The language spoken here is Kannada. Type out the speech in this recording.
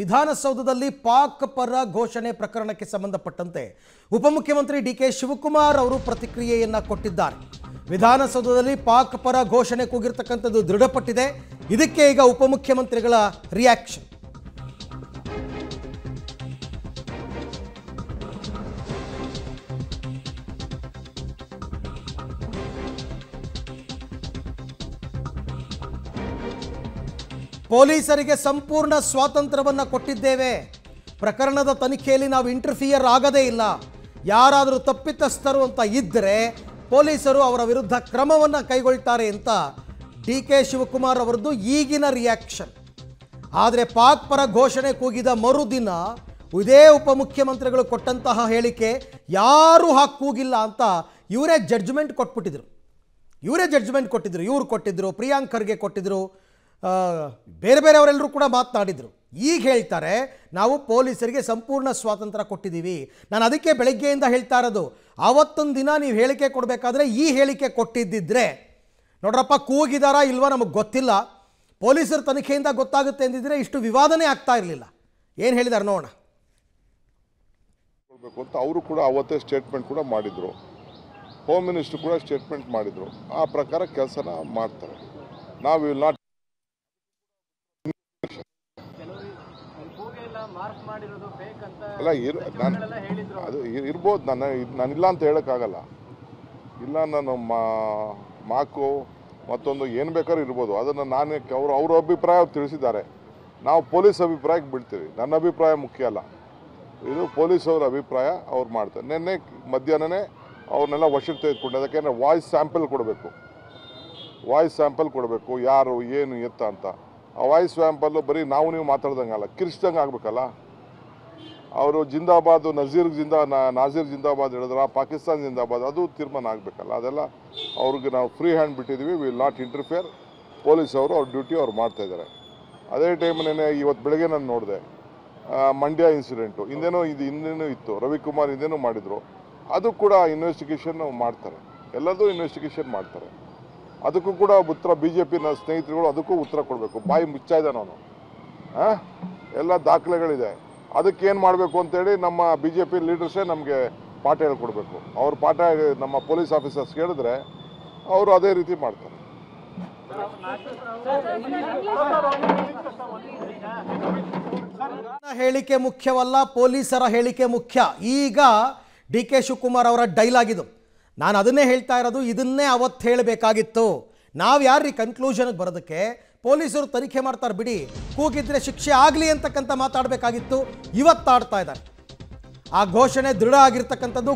ವಿಧಾನಸೌಧದಲ್ಲಿ ಪಾಕ್ ಪರ ಘೋಷಣೆ ಪ್ರಕರಣಕ್ಕೆ ಸಂಬಂಧಪಟ್ಟಂತೆ ಉಪಮುಖ್ಯಮಂತ್ರಿ ಡಿ ಕೆ ಶಿವಕುಮಾರ್ ಅವರು ಪ್ರತಿಕ್ರಿಯೆಯನ್ನ ಕೊಟ್ಟಿದ್ದಾರೆ ವಿಧಾನಸೌಧದಲ್ಲಿ ಪಾಕ್ ಪರ ಘೋಷಣೆ ಕೂಗಿರ್ತಕ್ಕಂಥದ್ದು ದೃಢಪಟ್ಟಿದೆ ಇದಕ್ಕೆ ಈಗ ಉಪಮುಖ್ಯಮಂತ್ರಿಗಳ ರಿಯಾಕ್ಷನ್ ಪೊಲೀಸರಿಗೆ ಸಂಪೂರ್ಣ ಸ್ವಾತಂತ್ರ್ಯವನ್ನು ಕೊಟ್ಟಿದ್ದೇವೆ ಪ್ರಕರಣದ ತನಿಖೆಯಲ್ಲಿ ನಾವು ಇಂಟರ್ಫಿಯರ್ ಆಗದೇ ಇಲ್ಲ ಯಾರಾದರೂ ತಪ್ಪಿತಸ್ಥರು ಅಂತ ಇದ್ದರೆ ಪೊಲೀಸರು ಅವರ ವಿರುದ್ಧ ಕ್ರಮವನ್ನು ಕೈಗೊಳ್ತಾರೆ ಅಂತ ಡಿ ಕೆ ಶಿವಕುಮಾರ್ ಅವರದ್ದು ಈಗಿನ ರಿಯಾಕ್ಷನ್ ಆದರೆ ಪಾಕ್ ಪರ ಘೋಷಣೆ ಕೂಗಿದ ಮರುದಿನ ಇದೇ ಉಪಮುಖ್ಯಮಂತ್ರಿಗಳು ಕೊಟ್ಟಂತಹ ಹೇಳಿಕೆ ಯಾರೂ ಹಾಕಿ ಕೂಗಿಲ್ಲ ಅಂತ ಇವರೇ ಜಡ್ಜ್ಮೆಂಟ್ ಕೊಟ್ಬಿಟ್ಟಿದ್ರು ಇವರೇ ಜಡ್ಜ್ಮೆಂಟ್ ಕೊಟ್ಟಿದ್ರು ಇವರು ಕೊಟ್ಟಿದ್ರು ಪ್ರಿಯಾಂಕರ್ಗೆ ಕೊಟ್ಟಿದ್ರು ಬೇರೆ ಬೇರೆಯವರೆಲ್ಲರೂ ಕೂಡ ಮಾತನಾಡಿದರು ಈಗ ಹೇಳ್ತಾರೆ ನಾವು ಪೊಲೀಸರಿಗೆ ಸಂಪೂರ್ಣ ಸ್ವಾತಂತ್ರ್ಯ ಕೊಟ್ಟಿದ್ದೀವಿ ನಾನು ಅದಕ್ಕೆ ಬೆಳಗ್ಗೆಯಿಂದ ಹೇಳ್ತಾ ಇರೋದು ಆವತ್ತೊಂದು ದಿನ ನೀವು ಹೇಳಿಕೆ ಕೊಡಬೇಕಾದ್ರೆ ಈ ಹೇಳಿಕೆ ಕೊಟ್ಟಿದ್ದಿದ್ರೆ ನೋಡ್ರಪ್ಪ ಕೂಗಿದಾರಾ ಇಲ್ವಾ ನಮಗೆ ಗೊತ್ತಿಲ್ಲ ಪೊಲೀಸರ ತನಿಖೆಯಿಂದ ಗೊತ್ತಾಗುತ್ತೆ ಅಂದಿದ್ರೆ ಇಷ್ಟು ವಿವಾದನೇ ಆಗ್ತಾ ಇರಲಿಲ್ಲ ಏನು ಹೇಳಿದ್ದಾರೆ ನೋಡೋಣ ಅಂತ ಅವರು ಕೂಡ ಅವತ್ತೇ ಸ್ಟೇಟ್ಮೆಂಟ್ ಕೂಡ ಮಾಡಿದರು ಹೋಮ್ ಮಿನಿಸ್ಟ್ರು ಕೂಡ ಸ್ಟೇಟ್ಮೆಂಟ್ ಮಾಡಿದರು ಆ ಪ್ರಕಾರ ಕೆಲಸನ ಮಾಡ್ತಾರೆ ನಾವು ವಿಲ್ ನಾಟ್ ಅಲ್ಲ ಇರ್ ನಾನು ಅದು ಇರ್ಬೋದು ನಾನು ನಾನಿಲ್ಲ ಅಂತ ಹೇಳೋಕ್ಕಾಗಲ್ಲ ಇಲ್ಲ ನಾನು ಮಾ ಮಾಕು ಮತ್ತೊಂದು ಏನು ಬೇಕಾದ್ರೂ ಇರ್ಬೋದು ಅದನ್ನು ನಾನೇ ಅವರು ಅವ್ರ ಅಭಿಪ್ರಾಯ ತಿಳಿಸಿದ್ದಾರೆ ನಾವು ಪೊಲೀಸ್ ಅಭಿಪ್ರಾಯಕ್ಕೆ ಬಿಡ್ತೀವಿ ನನ್ನ ಅಭಿಪ್ರಾಯ ಮುಖ್ಯ ಅಲ್ಲ ಇದು ಪೊಲೀಸ್ ಅವರ ಅಭಿಪ್ರಾಯ ಅವ್ರು ಮಾಡ್ತಾರೆ ನಿನ್ನೆ ಮಧ್ಯಾಹ್ನನೇ ಅವ್ರನ್ನೆಲ್ಲ ವಶಕ್ಕೆ ತೆಗೆದುಕೊಂಡೆ ಅದಕ್ಕೆ ವಾಯ್ಸ್ ಸ್ಯಾಂಪಲ್ ಕೊಡಬೇಕು ವಾಯ್ಸ್ ಸ್ಯಾಂಪಲ್ ಕೊಡಬೇಕು ಯಾರು ಏನು ಎತ್ತ ಅಂತ ಆ ವಾಯ್ಸ್ ವ್ಯಾಂಪಲ್ಲೂ ಬರೀ ನಾವು ನೀವು ಮಾತಾಡ್ದಂಗಲ್ಲ ಕಿರಿಸ್ದಂಗೆ ಆಗಬೇಕಲ್ಲ ಅವರು ಜಿಂದಾಬಾದ್ ನಜೀರ್ ಜಿಂದಾ ನಾಜೀರ್ ಜಿಂದಾಬಾದ್ ಹೇಳಿದ್ರ ಪಾಕಿಸ್ತಾನ್ ಜಿಂದಾಬಾದ್ ಅದು ತೀರ್ಮಾನ ಆಗಬೇಕಲ್ಲ ಅದೆಲ್ಲ ಅವ್ರಿಗೆ ನಾವು ಫ್ರೀ ಹ್ಯಾಂಡ್ ಬಿಟ್ಟಿದ್ದೀವಿ ವಿಲ್ ನಾಟ್ ಇಂಟರ್ಫಿಯರ್ ಪೊಲೀಸ್ ಅವರು ಅವ್ರ ಡ್ಯೂಟಿ ಅವ್ರು ಮಾಡ್ತಾಯಿದ್ದಾರೆ ಅದೇ ಟೈಮ್ನೇ ಇವತ್ತು ಬೆಳಗ್ಗೆ ನಾನು ನೋಡಿದೆ ಮಂಡ್ಯ ಇನ್ಸಿಡೆಂಟು ಹಿಂದೇನೋ ಇದು ಹಿಂದೇನೂ ಇತ್ತು ರವಿಕುಮಾರ್ ಹಿಂದೇನೂ ಮಾಡಿದರು ಅದು ಕೂಡ ಇನ್ವೆಸ್ಟಿಗೇಷನ್ ಮಾಡ್ತಾರೆ ಎಲ್ಲದೂ ಇನ್ವೆಸ್ಟಿಗೇಷನ್ ಮಾಡ್ತಾರೆ ಅದಕ್ಕೂ ಕೂಡ ಉತ್ತರ ಬಿ ಜೆ ಪಿನ ಸ್ನೇಹಿತರುಗಳು ಅದಕ್ಕೂ ಉತ್ತರ ಕೊಡಬೇಕು ಬಾಯಿ ಮುಚ್ಚಾ ನಾನು ನಾನು ಎಲ್ಲ ದಾಖಲೆಗಳಿದೆ ಅದಕ್ಕೇನು ಮಾಡಬೇಕು ಅಂತೇಳಿ ನಮ್ಮ ಬಿ ಜೆ ಪಿ ಲೀಡರ್ಸೇ ನಮಗೆ ಪಾಠ ಹೇಳ್ಕೊಡ್ಬೇಕು ಅವ್ರ ಪಾಠ ನಮ್ಮ ಪೊಲೀಸ್ ಆಫೀಸರ್ಸ್ ಕೇಳಿದ್ರೆ ಅವರು ಅದೇ ರೀತಿ ಮಾಡ್ತಾರೆ ಹೇಳಿಕೆ ಮುಖ್ಯವಲ್ಲ ಪೊಲೀಸರ ಹೇಳಿಕೆ ಮುಖ್ಯ ಈಗ ಡಿ ಕೆ ಶಿವಕುಮಾರ್ ಅವರ ಡೈಲಾಗ್ ಇದು ನಾನು ಅದನ್ನೇ ಹೇಳ್ತಾ ಇರೋದು ಇದನ್ನೇ ಅವತ್ತು ಹೇಳಬೇಕಾಗಿತ್ತು ನಾವು ಯಾರ್ರೀ ಕನ್ಕ್ಲೂಷನ್ಗೆ ಬರೋದಕ್ಕೆ ಪೊಲೀಸರು ತನಿಖೆ ಮಾಡ್ತಾರೆ ಬಿಡಿ ಕೂಗಿದ್ರೆ ಶಿಕ್ಷೆ ಆಗಲಿ ಅಂತಕ್ಕಂಥ ಮಾತಾಡಬೇಕಾಗಿತ್ತು ಇವತ್ತಾಡ್ತಾ ಇದ್ದಾರೆ ಆ ಘೋಷಣೆ ದೃಢ ಆಗಿರ್ತಕ್ಕಂಥದ್ದು